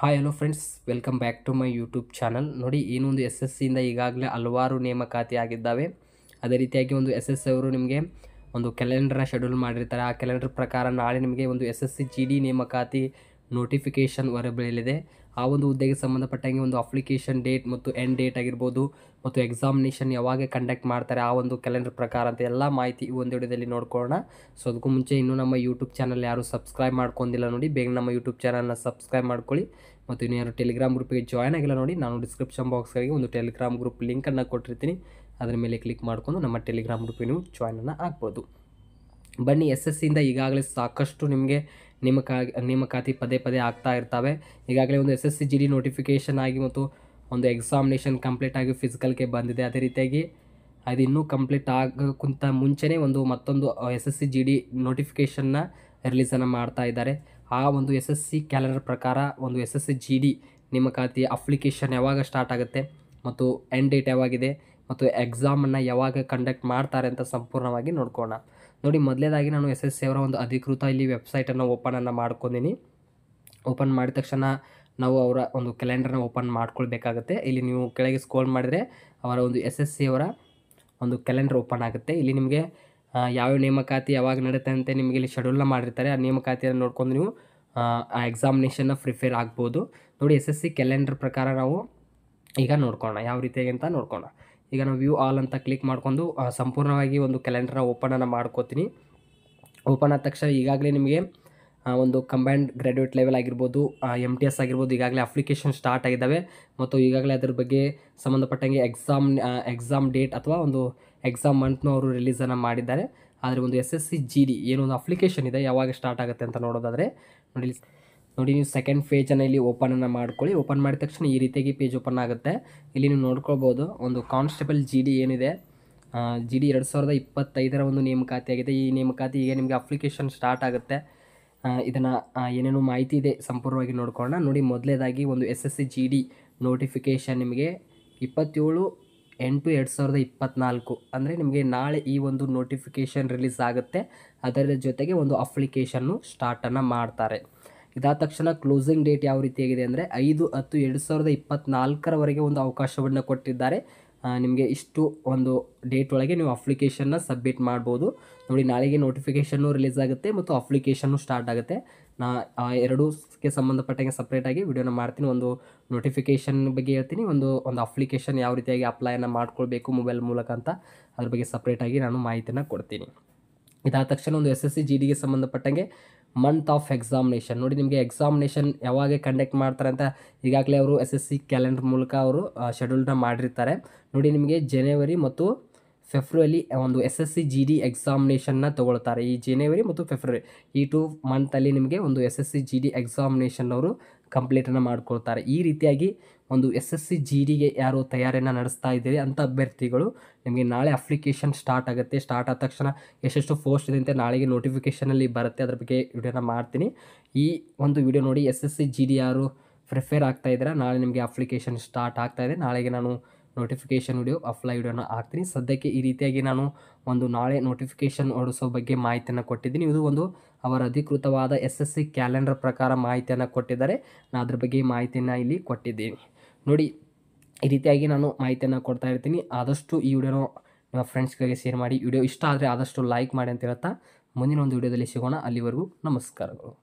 hi hello friends welcome back to my YouTube channel ನೋಡಿ ಏನೊಂದು S S ಸಿಯಿಂದ ಈಗಾಗಲೇ ಹಲವಾರು ನೇಮಕಾತಿ ಆಗಿದ್ದಾವೆ ಅದೇ ರೀತಿಯಾಗಿ ಒಂದು ಎಸ್ ಎಸ್ ಸಿ ಅವರು ನಿಮಗೆ ಒಂದು ಕ್ಯಾಲೆಂಡರ್ನ ಶೆಡ್ಯೂಲ್ ಮಾಡಿರ್ತಾರೆ ಆ ಕ್ಯಾಲೆಂಡರ್ ಪ್ರಕಾರ ನಾಳೆ ನಿಮಗೆ ಒಂದು S S C G D ನೇಮಕಾತಿ ನೋಟಿಫಿಕೇಷನ್ ಹೊರಬೀಳಲಿದೆ ಆ ಒಂದು ಹುದ್ದೆಗೆ ಸಂಬಂಧಪಟ್ಟಂಗೆ ಒಂದು ಅಪ್ಲಿಕೇಶನ್ ಡೇಟ್ ಮತ್ತು ಎಂಡ್ ಡೇಟ್ ಆಗಿರ್ಬೋದು ಮತ್ತು ಎಕ್ಸಾಮಿನೇಷನ್ ಯಾವಾಗ ಕಂಡಕ್ಟ್ ಮಾಡ್ತಾರೆ ಆ ಒಂದು ಕ್ಯಾಲೆಂಡರ್ ಪ್ರಕಾರ ಅಂತ ಎಲ್ಲ ಮಾಹಿತಿ ಈ ಒಂದು ವಿಡಿಯೋದಲ್ಲಿ ನೋಡ್ಕೊಳ್ಳೋಣ ಸೊ ಅದಕ್ಕೂ ಮುಂಚೆ ಇನ್ನೂ ನಮ್ಮ ಯೂಟ್ಯೂಬ್ ಚಾನಲ್ ಯಾರು ಸಬ್ಸ್ಕ್ರೈಬ್ ಮಾಡ್ಕೊಂಡಿಲ್ಲ ನೋಡಿ ಬೇಗ ನಮ್ಮ ಯೂಟ್ಯೂಬ್ ಚಾನಲ್ನ ಸಬ್ಸ್ಕ್ರೈಬ್ ಮಾಡ್ಕೊಳ್ಳಿ ಮತ್ತು ಇನ್ನು ಯಾರು ಟೆಲಿಗ್ರಾಮ್ ಗ್ರೂಪಿಗೆ ಜಾಯ್ನ್ ಆಗಿಲ್ಲ ನೋಡಿ ನಾನು ಡಿಸ್ಕ್ರಿಪ್ಷನ್ ಬಾಕ್ಸ್ಗಾಗಿ ಒಂದು ಟೆಲಿಗ್ರಾಮ್ ಗ್ರೂಪ್ ಲಿಂಕನ್ನು ಕೊಟ್ಟಿರ್ತೀನಿ ಅದರ ಮೇಲೆ ಕ್ಲಿಕ್ ಮಾಡಿಕೊಂಡು ನಮ್ಮ ಟೆಲಿಗ್ರಾಮ್ ಗ್ರೂಪಿಗೆ ನೀವು ಜಾಯ್ನನ್ನು ಆಗ್ಬೋದು ಬನ್ನಿ ಎಸ್ ಎಸ್ ಸಿಯಿಂದ ಈಗಾಗಲೇ ಸಾಕಷ್ಟು ನಿಮಗೆ ನೇಮಕ ನೇಮಕಾತಿ ಪದೇ ಪದೇ ಆಗ್ತಾ ಇರ್ತವೆ ಈಗಾಗಲೇ ಒಂದು S S C G D notification ಆಗಿ ಮತ್ತು ಒಂದು ಎಕ್ಸಾಮಿನೇಷನ್ ಕಂಪ್ಲೀಟ್ ಆಗಿ ಫಿಸಿಕಲ್ಗೆ ಬಂದಿದೆ ಅದೇ ರೀತಿಯಾಗಿ ಅದು ಇನ್ನೂ ಕಂಪ್ಲೀಟ್ ಆಗೋಕ್ಕಿಂತ ಮುಂಚೆನೇ ಒಂದು ಮತ್ತೊಂದು S S C G D ನೋಟಿಫಿಕೇಷನ್ನ ರಿಲೀಸನ್ನು ಮಾಡ್ತಾ ಇದ್ದಾರೆ ಆ ಒಂದು ಎಸ್ ಎಸ್ ಸಿ ಕ್ಯಾಲೆಂಡರ್ ಪ್ರಕಾರ ಒಂದು S S C G D ನೇಮಕಾತಿ ಅಪ್ಲಿಕೇಶನ್ ಯಾವಾಗ ಸ್ಟಾರ್ಟ್ ಆಗುತ್ತೆ ಮತ್ತು ಎಂಡ್ ಡೇಟ್ ಯಾವಾಗಿದೆ ಮತ್ತು ಎಕ್ಸಾಮನ್ನು ಯಾವಾಗ ಕಂಡಕ್ಟ್ ಮಾಡ್ತಾರೆ ಅಂತ ಸಂಪೂರ್ಣವಾಗಿ ನೋಡ್ಕೋಣ ನೋಡಿ ಮೊದಲೇದಾಗಿ ನಾನು ಎಸ್ ಎಸ್ ಅವರ ಒಂದು ಅಧಿಕೃತ ಇಲ್ಲಿ ವೆಬ್ಸೈಟನ್ನು ಓಪನನ್ನು ಮಾಡ್ಕೊಂಡಿನಿ ಓಪನ್ ಮಾಡಿದ ತಕ್ಷಣ ನಾವು ಅವರ ಒಂದು ಕ್ಯಾಲೆಂಡರ್ನ ಓಪನ್ ಮಾಡ್ಕೊಳ್ಬೇಕಾಗುತ್ತೆ ಇಲ್ಲಿ ನೀವು ಕೆಳಗೆ ಸ್ಕೋಲ್ ಮಾಡಿದರೆ ಅವರ ಒಂದು ಎಸ್ ಎಸ್ ಅವರ ಒಂದು ಕ್ಯಾಲೆಂಡರ್ ಓಪನ್ ಆಗುತ್ತೆ ಇಲ್ಲಿ ನಿಮಗೆ ಯಾವ್ಯಾವ ನೇಮಕಾತಿ ಯಾವಾಗ ನಡುತ್ತೆ ಅಂತ ನಿಮಗೆ ಇಲ್ಲಿ ಶೆಡ್ಯೂಲ್ನ ಮಾಡಿರ್ತಾರೆ ಆ ನೇಮಕಾತಿಯನ್ನು ನೋಡ್ಕೊಂಡು ನೀವು ಆ ಎಕ್ಸಾಮಿನೇಷನ್ನ ಪ್ರಿಫೇರ್ ಆಗ್ಬೋದು ನೋಡಿ ಎಸ್ ಎಸ್ ಸಿ ಕ್ಯಾಲೆಂಡರ್ ಪ್ರಕಾರ ನಾವು ಈಗ ನೋಡ್ಕೋಣ ಯಾವ ರೀತಿಯಾಗಿ ಅಂತ ನೋಡ್ಕೋಣ ಈಗ ನಾವು ವ್ಯೂ ಆಲ್ ಅಂತ ಕ್ಲಿಕ್ ಮಾಡಿಕೊಂಡು ಸಂಪೂರ್ಣವಾಗಿ ಒಂದು ಕ್ಯಾಲೆಂಡರ್ನ ಓಪನನ್ನು ಮಾಡ್ಕೋತೀನಿ ಓಪನ್ ಆದ ತಕ್ಷಣ ಈಗಾಗಲೇ ನಿಮಗೆ ಒಂದು ಕಂಬೈಂಡ್ ಗ್ರ್ಯಾಜುಯೇಟ್ ಲೆವೆಲ್ ಆಗಿರ್ಬೋದು ಎಮ್ ಟಿ ಎಸ್ ಆಗಿರ್ಬೋದು ಈಗಾಗಲೇ ಅಪ್ಲಿಕೇಶನ್ ಸ್ಟಾರ್ಟ್ ಆಗಿದ್ದಾವೆ ಮತ್ತು ಈಗಾಗಲೇ ಅದ್ರ ಬಗ್ಗೆ ಸಂಬಂಧಪಟ್ಟಂಗೆ ಎಕ್ಸಾಮ್ ಎಕ್ಸಾಮ್ ಡೇಟ್ ಅಥವಾ ಒಂದು ಎಕ್ಸಾಮ್ ಮಂತ್ನೂ ಅವರು ರಿಲೀಸನ್ನು ಮಾಡಿದ್ದಾರೆ ಆದರೆ ಒಂದು S S C G D ಏನೊಂದು ಅಪ್ಲಿಕೇಶನ್ ಇದೆ ಯಾವಾಗ ಸ್ಟಾರ್ಟ್ ಆಗುತ್ತೆ ಅಂತ ನೋಡೋದಾದರೆ ನೋಡಿ ನೋಡಿ ನೀವು ಸೆಕೆಂಡ್ ಪೇಜನ್ನು ಇಲ್ಲಿ ಓಪನನ್ನು ಮಾಡ್ಕೊಳ್ಳಿ ಓಪನ್ ಮಾಡಿದ ತಕ್ಷಣ ಈ ರೀತಿಯಾಗಿ ಪೇಜ್ ಓಪನ್ ಆಗುತ್ತೆ ಇಲ್ಲಿ ನೀವು ನೋಡ್ಕೊಳ್ಬೋದು ಒಂದು ಕಾನ್ಸ್ಟೇಬಲ್ ಜಿ ಡಿ ಏನಿದೆ ಜಿ ಡಿ ಎರಡು ಸಾವಿರದ ಇಪ್ಪತ್ತೈದರ ಒಂದು ನೇಮಕಾತಿ ಆಗಿದೆ ಈ ನೇಮಕಾತಿ ಈಗ ನಿಮಗೆ ಅಪ್ಲಿಕೇಶನ್ ಸ್ಟಾರ್ಟ್ ಆಗುತ್ತೆ ಇದನ್ನು ಏನೇನು ಮಾಹಿತಿ ಇದೆ ಸಂಪೂರ್ಣವಾಗಿ ನೋಡ್ಕೊಳ್ಳೋಣ ನೋಡಿ ಮೊದಲೇದಾಗಿ ಒಂದು S S C G D notification ನಿಮಗೆ ಇಪ್ಪತ್ತೇಳು ಎಂಟು ಎರಡು ಸಾವಿರದ ಇಪ್ಪತ್ತ್ನಾಲ್ಕು ಅಂದರೆ ನಿಮಗೆ ನಾಳೆ ಈ ಒಂದು ನೋಟಿಫಿಕೇಷನ್ ರಿಲೀಸ್ ಆಗುತ್ತೆ ಅದರ ಜೊತೆಗೆ ಒಂದು ಅಪ್ಲಿಕೇಶನ್ನು ಸ್ಟಾರ್ಟನ್ನು ಮಾಡ್ತಾರೆ ಇದಾದ ತಕ್ಷಣ ಕ್ಲೋಸಿಂಗ್ ಡೇಟ್ ಯಾವ ರೀತಿಯಾಗಿದೆ ಅಂದರೆ ಐದು ಹತ್ತು ಎರಡು ಸಾವಿರದ ಇಪ್ಪತ್ತ್ನಾಲ್ಕರವರೆಗೆ ಒಂದು ಅವಕಾಶವನ್ನು ಕೊಟ್ಟಿದ್ದಾರೆ ನಿಮಗೆ ಇಷ್ಟು ಒಂದು ಡೇಟ್ ಒಳಗೆ ನೀವು ಅಪ್ಲಿಕೇಶನ್ನ ಸಬ್ಮಿಟ್ ಮಾಡ್ಬೋದು ನೋಡಿ ನಾಳೆಗೆ ನೋಟಿಫಿಕೇಷನ್ನು ರಿಲೀಸ್ ಆಗುತ್ತೆ ಮತ್ತು ಅಪ್ಲಿಕೇಶನ್ನು ಸ್ಟಾರ್ಟ್ ಆಗುತ್ತೆ ನಾ ಎರಡೂಗೆ ಸಂಬಂಧಪಟ್ಟಂಗೆ ಸಪ್ರೇಟಾಗಿ ವಿಡಿಯೋನ ಮಾಡ್ತೀನಿ ಒಂದು ನೋಟಿಫಿಕೇಷನ್ ಬಗ್ಗೆ ಹೇಳ್ತೀನಿ ಒಂದು ಒಂದು ಅಪ್ಲಿಕೇಶನ್ ಯಾವ ರೀತಿಯಾಗಿ ಅಪ್ಲೈನ ಮಾಡ್ಕೊಳ್ಬೇಕು ಮೊಬೈಲ್ ಮೂಲಕ ಅಂತ ಅದ್ರ ಬಗ್ಗೆ ಸಪ್ರೇಟಾಗಿ ನಾನು ಮಾಹಿತಿನ ಕೊಡ್ತೀನಿ ಇದಾದ ತಕ್ಷಣ ಒಂದು ಎಸ್ ಎಸ್ ಸಿ ಜಿ ಡಿಗೆ ಸಂಬಂಧಪಟ್ಟಂಗೆ ಮಂತ್ ಆಫ್ ಎಕ್ಸಾಮಿನೇಷನ್ ನೋಡಿ ನಿಮಗೆ ಎಕ್ಸಾಮಿನೇಷನ್ ಯಾವಾಗ ಕಂಡಕ್ಟ್ ಮಾಡ್ತಾರೆ ಅಂತ ಈಗಾಗಲೇ ಅವರು ಎಸ್ ಎಸ್ ಸಿ ಕ್ಯಾಲೆಂಡರ್ ಮೂಲಕ ಅವರು ಶೆಡ್ಯೂಲ್ನ ಮಾಡಿರ್ತಾರೆ ನೋಡಿ ನಿಮಗೆ ಜನವರಿ ಮತ್ತು ಫೆಬ್ರವರಿ ಒಂದು S S C G D ಎಕ್ಸಾಮಿನೇಷನ್ನ ತೊಗೊಳ್ತಾರೆ ಈ ಜನವರಿ ಮತ್ತು ಫೆಬ್ರವರಿ ಈ ಟು ಮಂತಲ್ಲಿ ನಿಮಗೆ ಒಂದು S S C G D examination ಅವರು ಕಂಪ್ಲೀಟನ್ನು ಮಾಡ್ಕೊಳ್ತಾರೆ ಈ ರೀತಿಯಾಗಿ ಒಂದು ಎಸ್ ಎಸ್ ಸಿ ಜಿ ಡಿಗೆ ಯಾರು ತಯಾರಿಯನ್ನು ನಡೆಸ್ತಾ ಇದ್ದೀರಿ ಅಂಥ ಅಭ್ಯರ್ಥಿಗಳು ನಿಮಗೆ ನಾಳೆ ಅಪ್ಲಿಕೇಶನ್ ಸ್ಟಾರ್ಟ್ ಆಗುತ್ತೆ ಸ್ಟಾರ್ಟ್ ಆದ ತಕ್ಷಣ ಎಷ್ಟೆಷ್ಟು ಪೋಸ್ಟ್ ಇದೆ ಅಂತ ನಾಳೆಗೆ ನೋಟಿಫಿಕೇಷನಲ್ಲಿ ಬರುತ್ತೆ ಅದ್ರ ಬಗ್ಗೆ ವಿಡಿಯೋನ ಮಾಡ್ತೀನಿ ಈ ಒಂದು ವಿಡಿಯೋ ನೋಡಿ S S C G D ಯಾರು ಪ್ರಿಫೇರ್ ಆಗ್ತಾ ಇದ್ದೀರಾ ನಾಳೆ ನಿಮಗೆ ಅಪ್ಲಿಕೇಶನ್ ಸ್ಟಾರ್ಟ್ ಆಗ್ತಾಯಿದೆ ನಾಳೆಗೆ ನಾನು ನೋಟಿಫಿಕೇಷನ್ ವಿಡಿಯೋ ಅಪ್ಲೈ ವಿಡಿಯೋನ ಹಾಕ್ತೀನಿ ಸದ್ಯಕ್ಕೆ ಈ ರೀತಿಯಾಗಿ ನಾನು ಒಂದು ನಾಳೆ ನೋಟಿಫಿಕೇಷನ್ ಹೊರಡಿಸೋ ಬಗ್ಗೆ ಮಾಹಿತಿಯನ್ನು ಕೊಟ್ಟಿದ್ದೀನಿ ಇದು ಒಂದು ಅವರ ಅಧಿಕೃತವಾದ ಎಸ್ ಎಸ್ ಸಿ ಕ್ಯಾಲೆಂಡರ್ ಪ್ರಕಾರ ಮಾಹಿತಿಯನ್ನು ಕೊಟ್ಟಿದ್ದಾರೆ ನಾನು ಅದ್ರ ಬಗ್ಗೆ ಮಾಹಿತಿಯನ್ನು ಇಲ್ಲಿ ಕೊಟ್ಟಿದ್ದೀನಿ ನೋಡಿ ಈ ರೀತಿಯಾಗಿ ನಾನು ಮಾಹಿತಿಯನ್ನು ಕೊಡ್ತಾ ಇರ್ತೀನಿ ಆದಷ್ಟು ಈ ವಿಡಿಯೋನ ನಿಮ್ಮ ಫ್ರೆಂಡ್ಸ್ಗಳಿಗೆ ಶೇರ್ ಮಾಡಿ ವಿಡಿಯೋ ಇಷ್ಟ ಆದರೆ ಆದಷ್ಟು ಲೈಕ್ ಮಾಡಿ ಅಂತ ಹೇಳ್ತಾ ಮುಂದಿನ ಒಂದು ವಿಡಿಯೋದಲ್ಲಿ ಸಿಗೋಣ ಅಲ್ಲಿವರೆಗೂ ನಮಸ್ಕಾರಗಳು